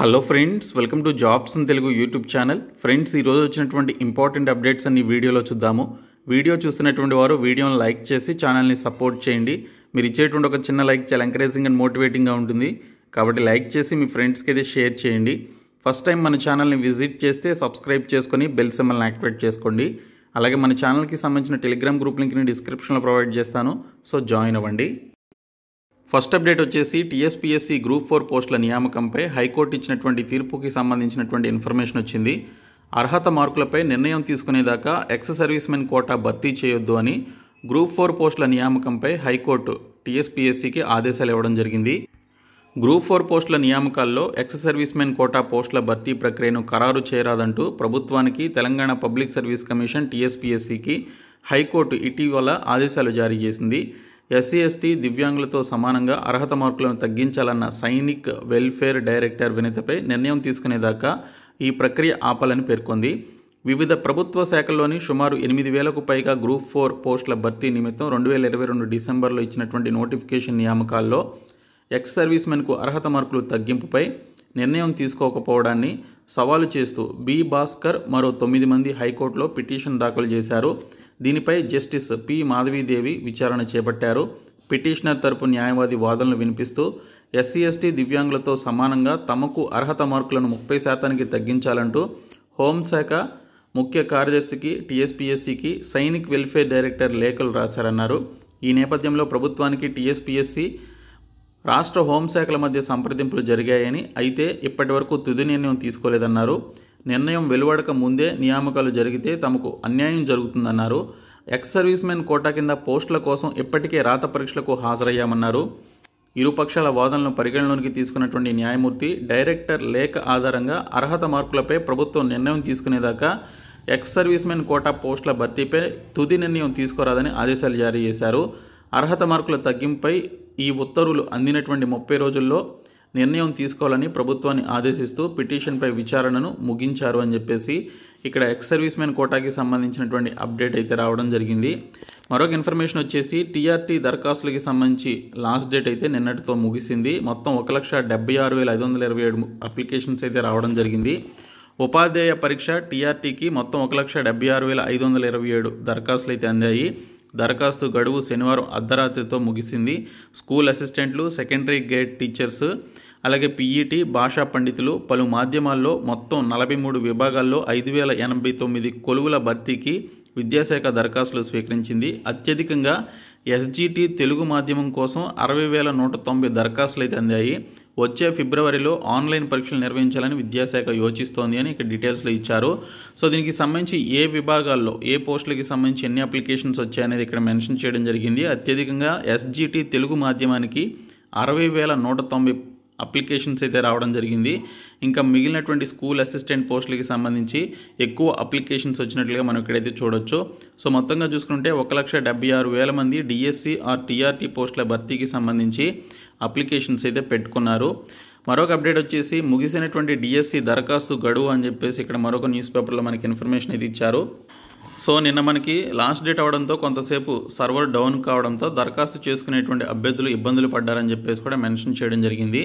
hello friends welcome to jobs in Telugu YouTube channel friends ఈరోజు వచ్చినటువంటి important updates అన్ని వీడియోలో చూద్దాము వీడియో చూస్తున్నటువంటి వారు వీడియోని లైక్ చేసి ఛానల్ని సపోర్ట్ చేయండి మీరు ఇచ్చేటువంటి ఒక చిన్న లైక్ చాలా ఎంకరేజింగ్ అండ్ మోటివేటింగ్గా ఉంటుంది కాబట్టి లైక్ చేసి మీ ఫ్రెండ్స్కి అయితే షేర్ చేయండి ఫస్ట్ టైం మన ఛానల్ని విజిట్ చేస్తే సబ్స్క్రైబ్ చేసుకొని బెల్ సెమ్మల్ని యాక్టివేట్ చేసుకోండి అలాగే మన ఛానల్కి సంబంధించిన టెలిగ్రామ్ గ్రూప్ లింక్ని డిస్క్రిప్షన్లో ప్రొవైడ్ చేస్తాను సో జాయిన్ అవ్వండి ఫస్ట్ అప్డేట్ వచ్చేసి టీఎస్పీఎస్సీ గ్రూప్ ఫోర్ పోస్టుల నియామకంపై హైకోర్టు ఇచ్చినటువంటి తీర్పుకి సంబంధించినటువంటి ఇన్ఫర్మేషన్ వచ్చింది అర్హత మార్కులపై నిర్ణయం తీసుకునేదాకా ఎక్స్ సర్వీస్మెన్ కోటా భర్తీ చేయొద్దు అని గ్రూప్ ఫోర్ పోస్టుల నియామకంపై హైకోర్టు టీఎస్పీఎస్సీకి ఆదేశాలు ఇవ్వడం జరిగింది గ్రూప్ ఫోర్ పోస్టుల నియామకాల్లో ఎక్స్ సర్వీస్మెన్ కోటా పోస్టుల భర్తీ ప్రక్రియను ఖరారు చేయరాదంటూ ప్రభుత్వానికి తెలంగాణ పబ్లిక్ సర్వీస్ కమిషన్ టీఎస్పీఎస్సీకి హైకోర్టు ఇటీవల ఆదేశాలు జారీ చేసింది ఎస్సీ ఎస్టీ దివ్యాంగులతో సమానంగా అర్హత మార్కులను తగ్గించాలన్న సైనిక్ వెల్ఫేర్ డైరెక్టర్ వినతిపై నిర్ణయం తీసుకునేదాకా ఈ ప్రక్రియ ఆపాలని పేర్కొంది వివిధ ప్రభుత్వ శాఖల్లోని సుమారు ఎనిమిది వేలకు పైగా గ్రూప్ ఫోర్ పోస్టుల భర్తీ నిమిత్తం రెండు వేల ఇరవై రెండు డిసెంబర్లో ఇచ్చినటువంటి నోటిఫికేషన్ నియామకాల్లో ఎక్స్ సర్వీస్మెన్కు అర్హత మార్కులు తగ్గింపుపై నిర్ణయం తీసుకోకపోవడాన్ని సవాలు చేస్తూ బి భాస్కర్ మరో తొమ్మిది మంది హైకోర్టులో పిటిషన్ దాఖలు చేశారు దీనిపై జస్టిస్ పి మాధవీదేవి విచారణ చేపట్టారు పిటిషనర్ తరపు న్యాయవాది వాదనలు వినిపిస్తూ ఎస్సీ ఎస్టీ దివ్యాంగులతో సమానంగా తమకు అర్హత మార్కులను ముప్పై శాతానికి తగ్గించాలంటూ హోంశాఖ ముఖ్య కార్యదర్శికి టీఎస్పీఎస్సికి సైనిక్ వెల్ఫేర్ డైరెక్టర్ లేఖలు రాశారన్నారు ఈ నేపథ్యంలో ప్రభుత్వానికి టీఎస్పీఎస్సి రాష్ట్ర హోంశాఖల మధ్య సంప్రదింపులు జరిగాయని అయితే ఇప్పటి వరకు తుది నిర్ణయం తీసుకోలేదన్నారు నిర్ణయం వెలువడక ముందే నియామకాలు జరిగితే తమకు అన్యాయం జరుగుతుందన్నారు ఎక్స్ సర్వీస్ మెన్ కోటా కింద పోస్టుల కోసం ఇప్పటికే రాత పరీక్షలకు హాజరయ్యామన్నారు ఇరుపక్షాల వాదనలను పరిగణలోనికి తీసుకున్నటువంటి న్యాయమూర్తి డైరెక్టర్ లేఖ ఆధారంగా అర్హత మార్కులపై ప్రభుత్వం నిర్ణయం తీసుకునేదాకా ఎక్స్ సర్వీస్మెన్ కోటా పోస్టుల భర్తీపై తుది నిర్ణయం తీసుకోరాదని ఆదేశాలు జారీ చేశారు అర్హత మార్కుల తగ్గింపై ఈ ఉత్తర్వులు అందినటువంటి ముప్పై రోజుల్లో నిర్ణయం తీసుకోవాలని ప్రభుత్వాన్ని ఆదేశిస్తూ పిటిషన్పై విచారణను ముగించారు అని చెప్పేసి ఇక్కడ ఎక్స్ సర్వీస్ మెన్ కోటాకి సంబంధించినటువంటి అప్డేట్ అయితే రావడం జరిగింది మరొక ఇన్ఫర్మేషన్ వచ్చేసి టీఆర్టీ దరఖాస్తులకి సంబంధించి లాస్ట్ డేట్ అయితే నిన్నటితో ముగిసింది మొత్తం ఒక లక్ష డెబ్బై ఆరు వేల ఐదు వందల ఇరవై ఏడు అప్లికేషన్స్ అయితే రావడం జరిగింది ఉపాధ్యాయ పరీక్ష టీఆర్టీకి మొత్తం ఒక లక్ష డెబ్బై ఆరు వేల ఐదు వందల ఇరవై ఏడు దరఖాస్తులు అయితే అందాయి దరఖాస్తు గడువు శనివారం అర్ధరాత్రితో ముగిసింది స్కూల్ అసిస్టెంట్లు సెకండరీ గ్రేడ్ టీచర్స్ అలాగే పీఈటీ భాషా పండితులు పలు మాధ్యమాల్లో మొత్తం నలభై మూడు విభాగాల్లో ఐదు వేల ఎనభై తొమ్మిది కొలువుల భర్తీకి విద్యాశాఖ దరఖాస్తులు స్వీకరించింది అత్యధికంగా ఎస్జీటీ తెలుగు మాధ్యమం కోసం అరవై వేల నూట తొంభై దరఖాస్తులు అయితే అందాయి వచ్చే ఫిబ్రవరిలో ఆన్లైన్ పరీక్షలు నిర్వహించాలని విద్యాశాఖ యోచిస్తోంది అని ఇక్కడ డీటెయిల్స్లో ఇచ్చారు సో దీనికి సంబంధించి ఏ విభాగాల్లో ఏ పోస్టులకి సంబంధించి ఎన్ని అప్లికేషన్స్ వచ్చాయనేది ఇక్కడ మెన్షన్ చేయడం జరిగింది అత్యధికంగా ఎస్జీటీ తెలుగు మాధ్యమానికి అరవై వేల నూట తొంభై అప్లికేషన్స్ అయితే రావడం జరిగింది ఇంకా మిగిలినటువంటి స్కూల్ అసిస్టెంట్ పోస్టులకి సంబంధించి ఎక్కువ అప్లికేషన్స్ వచ్చినట్లుగా మనం ఇక్కడైతే చూడొచ్చు సో మొత్తంగా చూసుకుంటే ఒక లక్ష డెబ్బై ఆరు వేల మంది డిఎస్సి ఆర్ టీఆర్టీ పోస్టుల భర్తీకి సంబంధించి అప్లికేషన్స్ అయితే పెట్టుకున్నారు మరొక అప్డేట్ వచ్చేసి ముగిసినటువంటి డిఎస్సి దరఖాస్తు గడువు అని చెప్పేసి ఇక్కడ మరొక న్యూస్ పేపర్లో మనకి ఇన్ఫర్మేషన్ అయితే ఇచ్చారు సో నిన్న మనకి లాస్ట్ డేట్ అవడంతో కొంతసేపు సర్వర్ డౌన్ కావడంతో దరఖాస్తు చేసుకునేటువంటి అభ్యర్థులు ఇబ్బందులు పడ్డారని చెప్పేసి కూడా మెన్షన్ చేయడం జరిగింది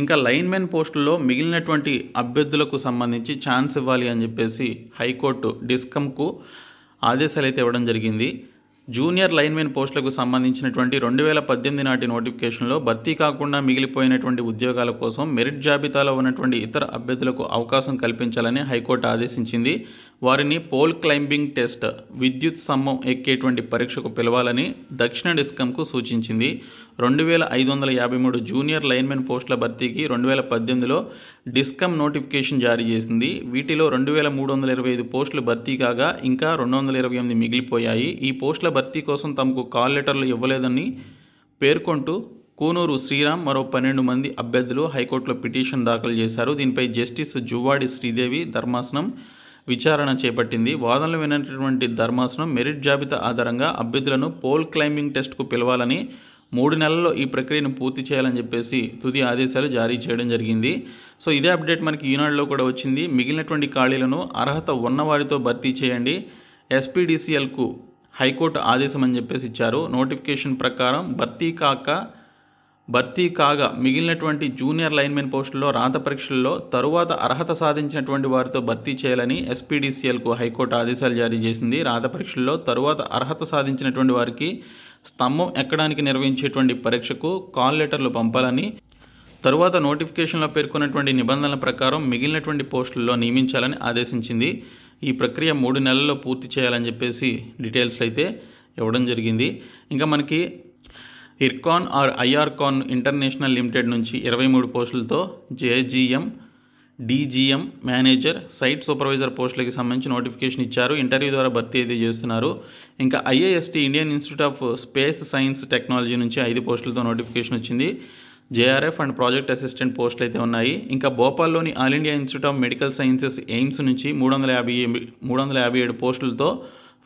ఇంకా లైన్ మెన్ పోస్టుల్లో మిగిలినటువంటి అభ్యర్థులకు సంబంధించి ఛాన్స్ ఇవ్వాలి అని చెప్పేసి హైకోర్టు డిస్కమ్కు ఆదేశాలు అయితే ఇవ్వడం జరిగింది జూనియర్ లైన్మెన్ పోస్టులకు సంబంధించినటువంటి రెండు వేల పద్దెనిమిది నాటి నోటిఫికేషన్లో భర్తీ కాకుండా మిగిలిపోయినటువంటి ఉద్యోగాల కోసం మెరిట్ జాబితాలో ఉన్నటువంటి ఇతర అభ్యర్థులకు అవకాశం కల్పించాలని హైకోర్టు ఆదేశించింది వారిని పోల్ క్లైంబింగ్ టెస్ట్ విద్యుత్ స్తంభం ఎక్కేటువంటి పరీక్షకు పిలవాలని దక్షిణ డిస్కంకు సూచించింది రెండు వేల ఐదు వందల యాభై మూడు జూనియర్ లైన్మెన్ పోస్టుల భర్తీకి రెండు వేల పద్దెనిమిదిలో డిస్కమ్ నోటిఫికేషన్ జారీ చేసింది వీటిలో రెండు వేల మూడు వందల ఇరవై ఐదు పోస్టులు భర్తీ కాగా ఇంకా రెండు వందల ఇరవై ఎనిమిది మిగిలిపోయాయి ఈ పోస్టుల భర్తీ కోసం తమకు కాల్ లెటర్లు ఇవ్వలేదని పేర్కొంటూ కూనూరు శ్రీరామ్ మరో పన్నెండు మంది అభ్యర్థులు హైకోర్టులో పిటిషన్ దాఖలు చేశారు దీనిపై జస్టిస్ జువ్వాడి శ్రీదేవి ధర్మాసనం విచారణ చేపట్టింది వాదనలు వినటువంటి ధర్మాసనం మెరిట్ జాబితా ఆధారంగా అభ్యర్థులను పోల్ క్లైంబింగ్ టెస్ట్కు పిలవాలని మూడు నెలల్లో ఈ ప్రక్రియను పూర్తి చేయాలని చెప్పేసి తుది ఆదేశాలు జారీ చేయడం జరిగింది సో ఇదే అప్డేట్ మనకి ఈనాడులో కూడా వచ్చింది మిగిలినటువంటి ఖాళీలను అర్హత ఉన్నవారితో భర్తీ చేయండి ఎస్పీడీసీఎల్కు హైకోర్టు ఆదేశం అని చెప్పేసి ఇచ్చారు నోటిఫికేషన్ ప్రకారం భర్తీ కాక భర్తీ కాగా మిగిలినటువంటి జూనియర్ లైన్మెన్ పోస్టుల్లో రాత పరీక్షల్లో తరువాత అర్హత సాధించినటువంటి వారితో భర్తీ చేయాలని ఎస్పీడీసీఎల్కు హైకోర్టు ఆదేశాలు జారీ చేసింది రాత పరీక్షల్లో తరువాత అర్హత సాధించినటువంటి వారికి స్తంభం ఎక్కడానికి నిర్వహించేటువంటి పరీక్షకు కాల్ లెటర్లు పంపాలని తరువాత నోటిఫికేషన్లో పేర్కొన్నటువంటి నిబంధనల ప్రకారం మిగిలినటువంటి పోస్టుల్లో నియమించాలని ఆదేశించింది ఈ ప్రక్రియ మూడు నెలల్లో పూర్తి చేయాలని చెప్పేసి డీటెయిల్స్ అయితే ఇవ్వడం జరిగింది ఇంకా మనకి Ircon or IRCON international limited నుంచి ఇరవై మూడు పోస్టులతో JGM DGM manager site supervisor పోస్టులకి సంబంధించి నోటిఫికేషన్ ఇచ్చారు ఇంటర్వ్యూ ద్వారా భర్తీ అయితే చేస్తున్నారు ఇంకా IIST Indian institute of space science technology నుంచి ఐదు పోస్టులతో నోటిఫికేషన్ వచ్చింది జేఆర్ఎఫ్ అండ్ ప్రాజెక్ట్ అసిస్టెంట్ పోస్టులు అయితే ఉన్నాయి ఇంకా భోపాల్లోని all India institute of medical sciences AIIMS నుంచి మూడు వందల యాభై మూడు వందల యాభై ఏడు పోస్టులతో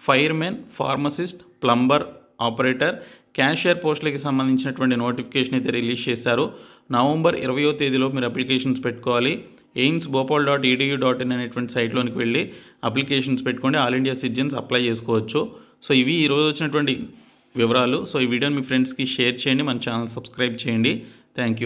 firemen pharmacist plumber operator cashier పోస్టులకి సంబంధించినటువంటి నోటిఫికేషన్ అయితే రిలీజ్ చేశారు నవంబర్ ఇరవయో తేదీలో మీరు అప్లికేషన్స్ పెట్టుకోవాలి AIIMS Bhopal dot edu e dot in అనేటువంటి సైట్లోనికి వెళ్ళి అప్లికేషన్స్ పెట్టుకోండి ఆల్ ఇండియా సిటిజన్స్ అప్లై చేసుకోవచ్చు సో ఇవి ఈరోజు వచ్చినటువంటి వివరాలు సో ఈ వీడియోని మీ ఫ్రెండ్స్కి షేర్ చేయండి మన ఛానల్ సబ్స్క్రైబ్ చేయండి థ్యాంక్ యూ